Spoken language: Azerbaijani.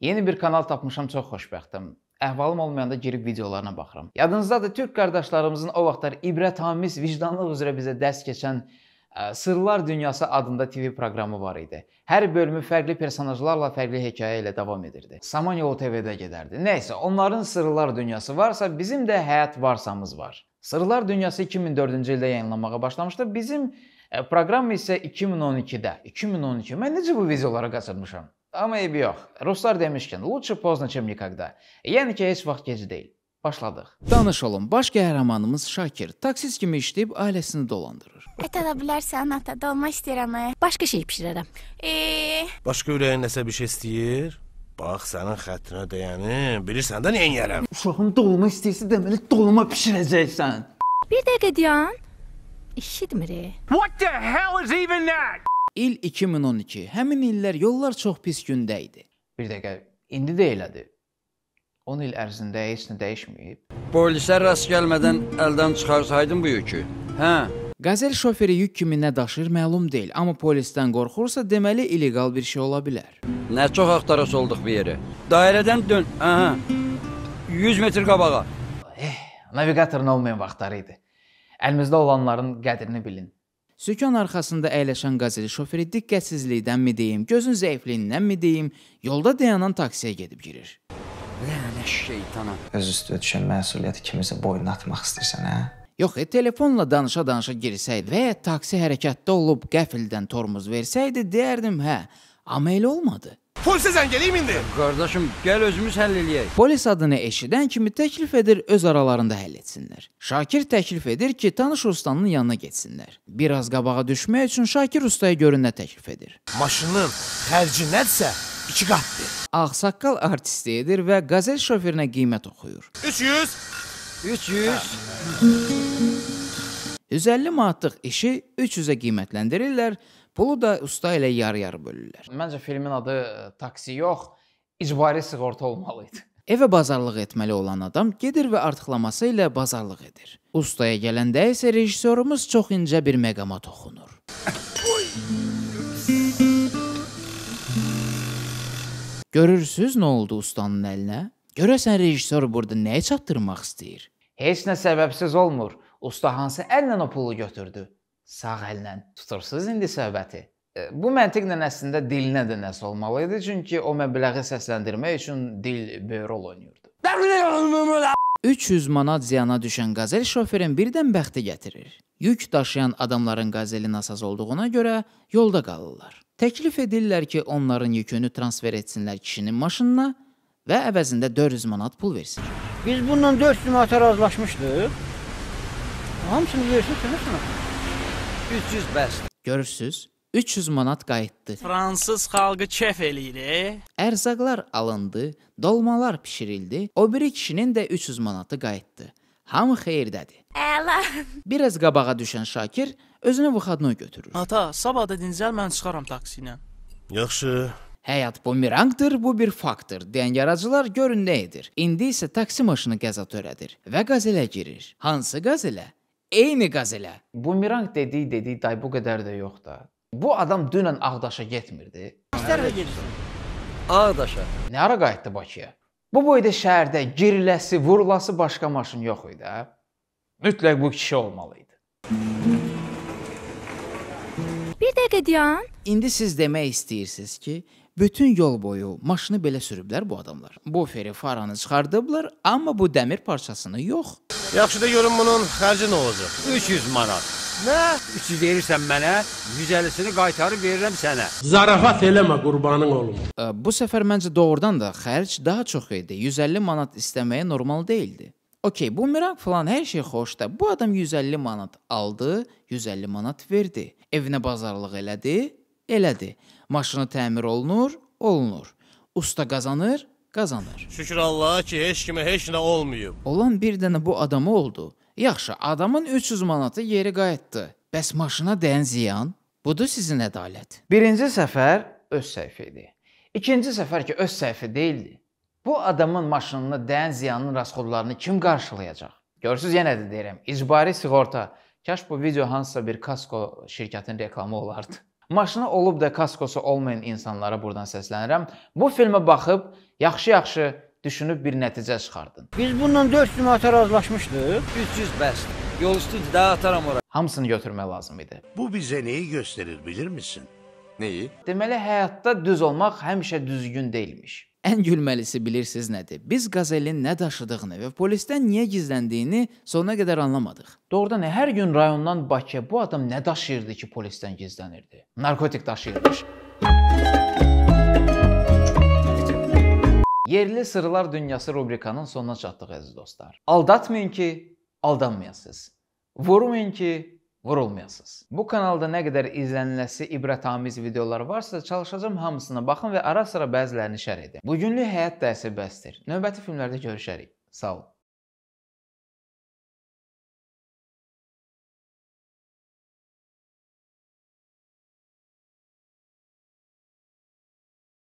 Yeni bir kanal tapmışam, çox xoşbəxtəm. Əhvalım olmayanda girib videolarına baxıram. Yadınızdadır, türk qardaşlarımızın o vaxtlar ibrətamiz vicdanlıq üzrə bizə dərs keçən Sırlar Dünyası adında TV proqramı var idi. Hər bölümü fərqli personajlarla, fərqli hekayə ilə davam edirdi. Samanyolu TV-də gedərdi. Nəysə, onların Sırlar Dünyası varsa, bizim də Həyat Varsamız var. Sırlar Dünyası 2004-cü ildə yayınlanmağa başlamışdı. Bizim proqram isə 2012-də. 2012. Mən necə bu videoları qaçırmışam? Amma eybi yox. Ruslar demişkən, лучше поздно, чем никогда. Yəni ki, heç vaxt gec deyil. Başladıq. Danış olun. Baş qəhrəmanımız Şakir taksist kimi işləyib ailəsini dolandırır. Ət e, ala bilərsən, ata. Dolma istəyirəm. ə. Başqa şey bişirərəm. Ee, Başqa ürəyin nəsə bir şey istəyir? Bax, sənin xətrinə deyənim. Bilirsən də neyin yərəm. Uşağın dolma istəyirsə deməli dolma bişirəcəksən. Bir dəqiqə dayan. Eşitmir. e. What the hell is even that? İl 2012. Həmin illər yollar çox pis gündə idi. Bir dəqiqə, indi də elədir. 10 il ərzində heç nə dəyişməyib. Polisə rast gəlmədən əldən çıxarsaydın bu yükü. Hə, Qazel şoferi yük kimi nə daşır məlum deyil, amma polisdən qorxursa deməli illegal bir şey ola bilər. Nə çox axtarış olduq bir yerə. Dairədən dön. Aha. 100 metr qabağa. Eh, navigatorun olmayan vaxtları idi. Əlimizdə olanların qədrini bilin. Sükan arxasında əyləşən qazel şoferi diqqətsizlikdənmi deyim, gözün zəifliyindənmi deyim, yolda dayanan taksiyə gedib girir. Lənə şeytana. Öz üstə düşən məsuliyyəti kimsə boynuna atmaq istəyirsən, hə? Yox, e, telefonla danışa-danışa girsəydi və ya taksi hərəkətdə olub qəfildən tormoz versəydi, deyərdim, hə. Amma elə olmadı. Polisə zəng eləyim indi. Qardaşım, gəl özümüz həll eləyək. Polis adını eşidən kimi təklif edir öz aralarında həll etsinlər. Şakir təklif edir ki, tanış ustanın yanına getsinlər. Bir az qabağa düşmək üçün Şakir ustaya görün nə təklif edir. Maşının xərci nədirsə, 2 qatdır. Ağsaqqal artisti edir və qazel şoferinə qiymət oxuyur. 300 300 150 manatlıq işi 300-ə qiymətləndirirlər, pulu da usta ilə yarı-yarı bölürlər. Məncə filmin adı e, taksi yox, icbari sığorta olmalı idi. Evə bazarlıq etməli olan adam gedir və artıqlaması ilə bazarlıq edir. Ustaya gələndə isə rejissorumuz çox incə bir məqama toxunur. Görürsüz nə oldu ustanın əlinə? Görəsən rejissor burada nəyi çatdırmaq istəyir? Heç nə səbəbsiz olmur. Usta hansı əllə o pulu götürdü? Sağ əllə. Tutursuz indi söhbəti. E, bu məntiqlə əslində dilinə də nəsə olmalı idi, çünki o məbləği səsləndirmək üçün dil böyük rol oynayırdı. 300 manat ziyana düşən qazel şoferin birdən bəxti gətirir. Yük daşıyan adamların qazelin asaz olduğuna görə yolda qalırlar. Təklif edirlər ki, onların yükünü transfer etsinlər kişinin maşınına və əvəzində 400 manat pul versin. Biz bununla 400 manata razılaşmışdıq. Hamısını versiniz sənə. 300 bəsdir. Görürsüz? 300 manat qayıtdı. Fransız xalqı kef eləyir. Ərzaqlar alındı, dolmalar bişirildi. O biri kişinin də 300 manatı qayıtdı. Hamı xeyirdədir. Əla. Bir az qabağa düşən Şakir özünü vuxadnoy götürür. Ata, sabah da dincəl mən çıxaram taksi ilə. Yaxşı. Həyat bumeranqdır, bu bir faktdır deyən yaradıcılar görün nə edir. İndi isə taksi maşını qəza törədir və qazelə girir. Hansı qazelə? eyni qazelə. Bumerang dediyi dediyi day bu qədər də yox da. Bu adam dünən Ağdaşa getmirdi. İstərə getsin. Ağdaşa. Nə ara qayıtdı Bakıya? Bu boyda şəhərdə giriləsi, vurulası başqa maşın yox idi, hə? Mütləq bu kişi olmalı idi. Bir dəqiqə dayan. İndi siz demək istəyirsiniz ki, bütün yol boyu maşını belə sürüblər bu adamlar. Buferi faranı çıxardıblar, amma bu dəmir parçasını yox. Yaxşı da görün bunun xərci nə olacaq? 300 manat. Nə? 300 verirsən mənə, 150-sini qaytarıb verirəm sənə. Zarafat eləmə, qurbanın olum. Bu səfər məncə doğrudan da xərc daha çox idi. 150 manat istəməyə normal deyildi. Okey, bu miraq falan hər şey xoşdur. Bu adam 150 manat aldı, 150 manat verdi. Evinə bazarlıq elədi, elədi. Maşını təmir olunur, olunur. Usta qazanır, qazanır. Şükür Allaha ki, heç kimə heç nə olmayıb. Olan bir dənə bu adama oldu. Yaxşı, adamın 300 manatı geri qayıtdı. Bəs maşına dəyən ziyan? Budur sizin ədalət. Birinci səfər öz səhvi idi. İkinci səfər ki, öz səhvi deyildi. Bu adamın maşınına dəyən ziyanın rasxodlarını kim qarşılayacaq? Görürsüz, yenə də deyirəm, icbari sığorta. Kaş bu video hansısa bir kasko şirkətinin reklamı olardı. Maşını olub da kaskosu olmayan insanlara buradan səslənirəm. Bu filmə baxıb yaxşı-yaxşı düşünüb bir nəticə çıxardın. Biz bununla 400 manata razılaşmışdıq. 300 bəs. Yol üstü dağıtaram ora. Hamısını götürmək lazım idi. Bu bizə neyi göstərir, bilir misin? Neyi? Deməli, həyatda düz olmaq həmişə düzgün deyilmiş. Ən gülməlisi bilirsiniz nədir? Biz qazelin nə daşıdığını və polisdən niyə gizləndiyini sonuna qədər anlamadıq. Doğrudan hər gün rayondan Bakıya bu adam nə daşıyırdı ki, polisdən gizlənirdi? Narkotik daşıyırmış. Yerli sırlar dünyası rubrikanın sonuna çatdıq əziz dostlar. Aldatmayın ki, aldanmayasınız. Vurmayın ki, vurulmayasınız. Bu kanalda nə qədər izlənilməsi ibrətamiz videolar varsa, çalışacağım hamısına baxın və ara-sıra bəzilərini şərh edin. Bugünlük həyat dərsi bəsdir. Növbəti filmlərdə görüşərik. Sağ olun.